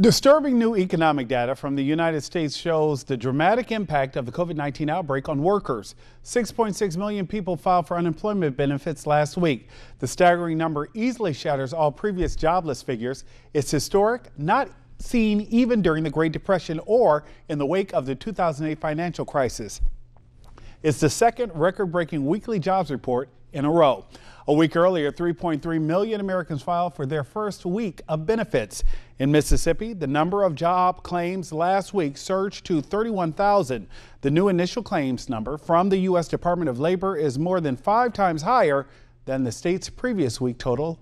Disturbing new economic data from the United States shows the dramatic impact of the COVID 19 outbreak on workers. 6.6 million people filed for unemployment benefits last week. The staggering number easily shatters all previous jobless figures. It's historic, not seen even during the Great Depression or in the wake of the 2008 financial crisis. It's the second record-breaking weekly jobs report in a row. A week earlier, 3.3 million Americans filed for their first week of benefits. In Mississippi, the number of job claims last week surged to 31,000. The new initial claims number from the U.S. Department of Labor is more than five times higher than the state's previous week total